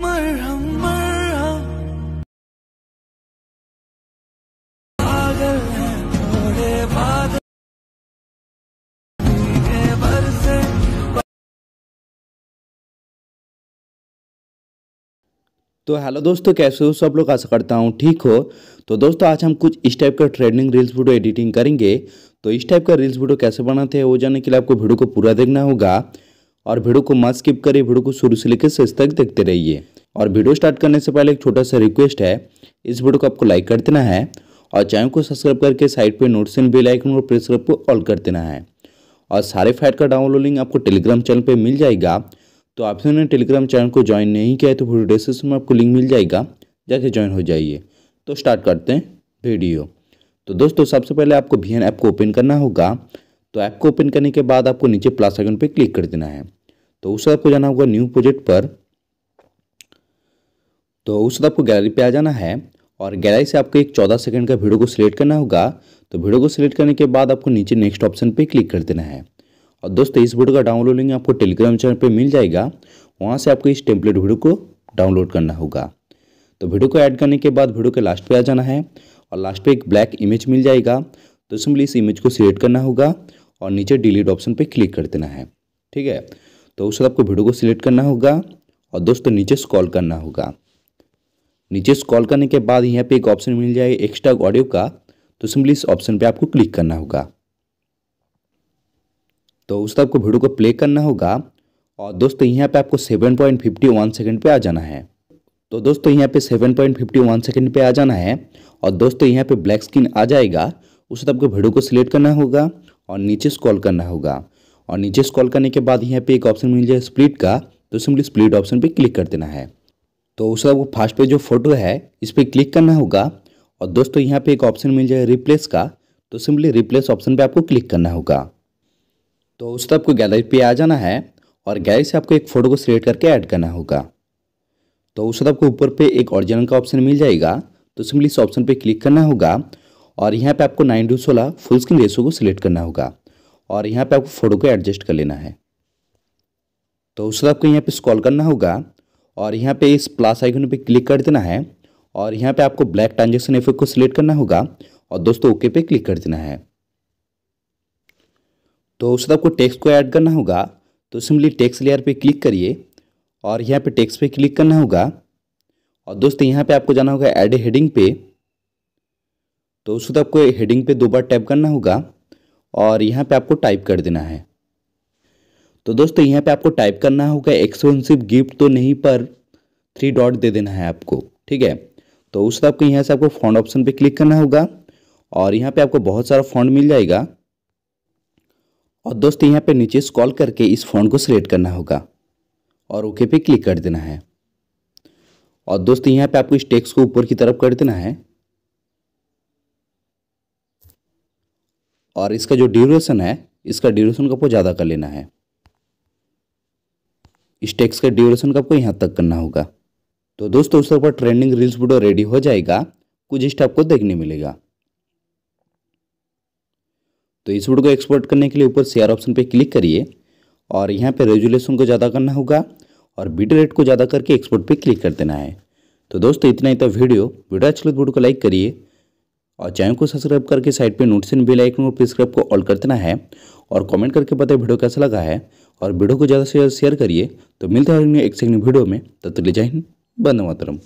तो हेलो दोस्तों कैसे हो सब लोग आशा करता हूँ ठीक हो तो दोस्तों आज हम कुछ इस टाइप का ट्रेंडिंग रील्स वीडियो एडिटिंग करेंगे तो इस टाइप का रील्स वीडियो कैसे बनाते हैं वो जानने के लिए आपको वीडियो को पूरा देखना होगा और वीडियो को मत स्किप करिए वीडियो को शुरू से लेकर शेष तक देखते रहिए और वीडियो स्टार्ट करने से पहले एक छोटा सा रिक्वेस्ट है इस वीडियो को आपको लाइक कर देना है और चैनल को सब्सक्राइब करके साइड पर notes and bell icon press को ऑल कर देना है और सारे फाइट का डाउनलोड लिंक आपको टेलीग्राम चैनल पर मिल जाएगा तो आपसे उन्होंने टेलीग्राम चैनल को ज्वाइन नहीं किया है तो वीडियो डिस्क्रिप्शन में आपको लिंक मिल जाएगा जाके ज्वाइन हो जाइए तो स्टार्ट करते हैं वीडियो तो दोस्तों सबसे पहले आपको भी ऐप को ओपन करना होगा तो ऐप को ओपन करने के बाद आपको नीचे प्लस आइकन पर क्लिक कर देना है तो उस आपको जाना होगा न्यू प्रोजेक्ट पर तो उस आपको गैलरी पे आ जाना है और गैलरी से आपको एक चौदह सेकंड का वीडियो को सिलेक्ट करना होगा तो वीडियो को सिलेक्ट करने के बाद आपको नीचे नेक्स्ट ऑप्शन पे क्लिक कर देना है और दोस्तों इस वीडियो का डाउनलोड लिंक आपको टेलीग्राम चैनल पे मिल जाएगा वहाँ से आपको इस टेम्पलेट वीडियो को डाउनलोड करना होगा तो वीडियो को ऐड करने के बाद वीडियो के लास्ट पर आ जाना है और लास्ट पर एक ब्लैक इमेज मिल जाएगा तो सिंपली इस इमेज को सिलेक्ट करना होगा और नीचे डिलीट ऑप्शन पर क्लिक कर देना है ठीक है तो उस आपको वीडियो को सिलेक्ट करना होगा और दोस्तों नीचे स्कॉल करना होगा नीचे स्कॉल करने के बाद यहाँ पे एक ऑप्शन मिल जाएगा एक्स्ट्रा ऑडियो का तो सिंपली इस ऑप्शन पे आपको क्लिक करना होगा तो उस आपको वीडियो को प्ले करना होगा और दोस्तों यहाँ पे आपको seven point fifty one second पर आ जाना है तो दोस्तों यहाँ पे seven point fifty one second पर आ जाना है और दोस्तों यहाँ पे ब्लैक स्क्रीन आ जाएगा उस आपको वीडियो को सिलेक्ट करना होगा और नीचे स्कॉल करना होगा और नीचे स्क्रॉल करने के बाद यहाँ पे एक ऑप्शन मिल जाए स्प्लिट का तो सिंपली स्प्लिट ऑप्शन पे क्लिक कर देना है तो उसका वो फास्ट पे जो फोटो है इस पर क्लिक करना होगा और दोस्तों यहाँ पे एक ऑप्शन मिल जाए रिप्लेस का तो सिंपली रिप्लेस ऑप्शन पे आपको क्लिक करना होगा तो उस आपको गैलरी पे आ जाना है और गैलरी से आपको एक फ़ोटो को सिलेक्ट करके ऐड करना होगा तो उस आपको ऊपर पे एक ऑरिजिनल का ऑप्शन मिल जाएगा तो सिंपली इस ऑप्शन पे क्लिक करना होगा और यहाँ पे आपको नाइन टू सोलह फुल स्क्रीन रेसो को सिलेक्ट करना होगा और यहाँ पे आपको फोटो को एडजस्ट कर लेना है तो उस आपको यहाँ पे स्कॉल करना होगा और यहाँ पे इस प्लस आइकन पे क्लिक कर देना है और यहाँ पे आपको ब्लैक ट्रांजेक्शन इफेक्ट को सिलेक्ट करना होगा और दोस्तों ओके पे क्लिक कर देना है तो उस आपको टेक्स्ट को ऐड करना होगा तो सिंपली टेक्स लेयर पर क्लिक करिए और यहाँ पर टेक्स पे क्लिक करना होगा और दोस्तों यहाँ पर आपको जाना होगा एड हेडिंग पे तो उस आपको हेडिंग पे दो बार टैप करना होगा और यहाँ पे आपको टाइप कर देना है तो दोस्तों यहाँ पे आपको टाइप करना होगा एक्सपेंसिव गिफ्ट तो नहीं पर थ्री डॉट दे देना है आपको ठीक है तो उस आपको यहाँ से आपको फॉन्ड ऑप्शन पे क्लिक करना होगा और यहाँ पे आपको बहुत सारा फॉन्ड मिल जाएगा और दोस्तों यहाँ पे नीचे स्कॉल करके इस फॉन्ड को सिलेक्ट करना होगा और ओके पे क्लिक कर देना है और दोस्तों यहाँ पे आपको इस टेक्स को ऊपर की तरफ कर देना है और इसका जो ड्यूरेशन है इसका ड्यूरेशन को आपको ज़्यादा कर लेना है इस टेक्स का ड्यूरेशन का आपको यहाँ तक करना होगा तो दोस्तों उसके ऊपर ट्रेंडिंग रील्स वीडियो रेडी हो जाएगा कुछ इस्ट आपको देखने मिलेगा तो इस वीडियो को एक्सपोर्ट करने के लिए ऊपर शेयर ऑप्शन पे क्लिक करिए और यहाँ पे रेजुलेशन को ज़्यादा करना होगा और बीट रेट को ज़्यादा करके एक्सपोर्ट पे क्लिक कर देना है तो दोस्तों इतना ही था वीडियो वीडियो अच्छी लगे तो वीडियो को लाइक करिए और चैनल को सब्सक्राइब करके साइड पे नोटिसन बेल आइकन को प्रेस को ऑल कर देना है और कमेंट करके बताए वीडियो कैसा लगा है और वीडियो को ज़्यादा से ज़्यादा शेयर करिए तो मिलते हैं एक सेकंड वीडियो में तब तक ले बंद मातरम